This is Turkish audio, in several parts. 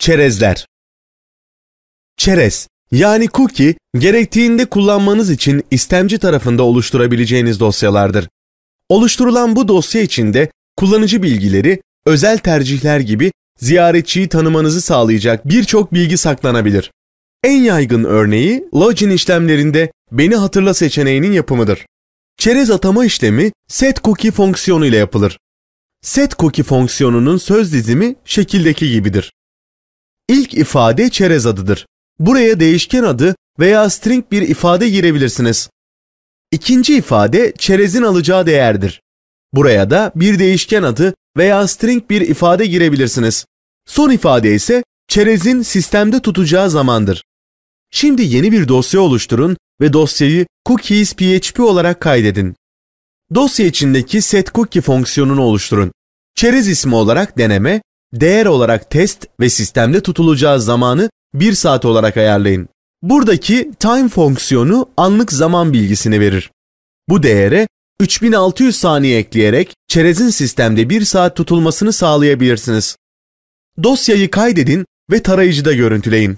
Çerezler Çerez yani cookie gerektiğinde kullanmanız için istemci tarafında oluşturabileceğiniz dosyalardır. Oluşturulan bu dosya içinde kullanıcı bilgileri, özel tercihler gibi ziyaretçiyi tanımanızı sağlayacak birçok bilgi saklanabilir. En yaygın örneği login işlemlerinde beni hatırla seçeneğinin yapımıdır. Çerez atama işlemi set cookie fonksiyonu ile yapılır. Set cookie fonksiyonunun söz dizimi şekildeki gibidir. İlk ifade çerez adıdır. Buraya değişken adı veya string bir ifade girebilirsiniz. İkinci ifade çerezin alacağı değerdir. Buraya da bir değişken adı veya string bir ifade girebilirsiniz. Son ifade ise çerezin sistemde tutacağı zamandır. Şimdi yeni bir dosya oluşturun ve dosyayı cookies.php olarak kaydedin. Dosya içindeki setCookie fonksiyonunu oluşturun. Çerez ismi olarak deneme Değer olarak test ve sistemde tutulacağı zamanı 1 saat olarak ayarlayın. Buradaki time fonksiyonu anlık zaman bilgisini verir. Bu değere 3600 saniye ekleyerek çerezin sistemde 1 saat tutulmasını sağlayabilirsiniz. Dosyayı kaydedin ve tarayıcıda görüntüleyin.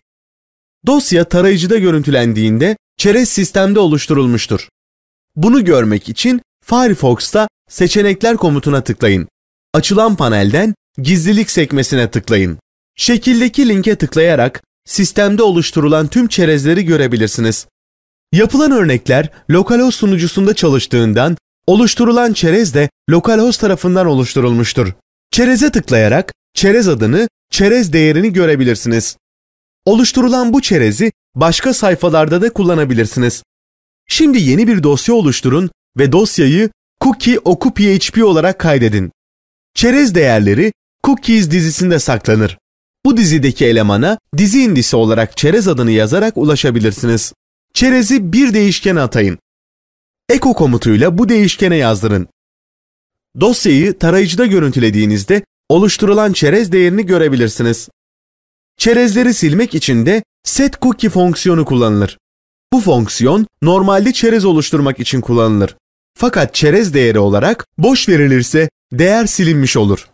Dosya tarayıcıda görüntülendiğinde çerez sistemde oluşturulmuştur. Bunu görmek için Firefox'ta seçenekler komutuna tıklayın. Açılan panelden Gizlilik sekmesine tıklayın. Şekildeki linke tıklayarak sistemde oluşturulan tüm çerezleri görebilirsiniz. Yapılan örnekler localhost sunucusunda çalıştığından oluşturulan çerez de localhost tarafından oluşturulmuştur. Çereze tıklayarak çerez adını, çerez değerini görebilirsiniz. Oluşturulan bu çerezi başka sayfalarda da kullanabilirsiniz. Şimdi yeni bir dosya oluşturun ve dosyayı cookie oku php olarak kaydedin. Çerez değerleri Cookies dizisinde saklanır. Bu dizideki elemana dizi indisi olarak çerez adını yazarak ulaşabilirsiniz. Çerezi bir değişkene atayın. Eko komutuyla bu değişkene yazdırın. Dosyayı tarayıcıda görüntülediğinizde oluşturulan çerez değerini görebilirsiniz. Çerezleri silmek için de set cookie fonksiyonu kullanılır. Bu fonksiyon normalde çerez oluşturmak için kullanılır. Fakat çerez değeri olarak boş verilirse değer silinmiş olur.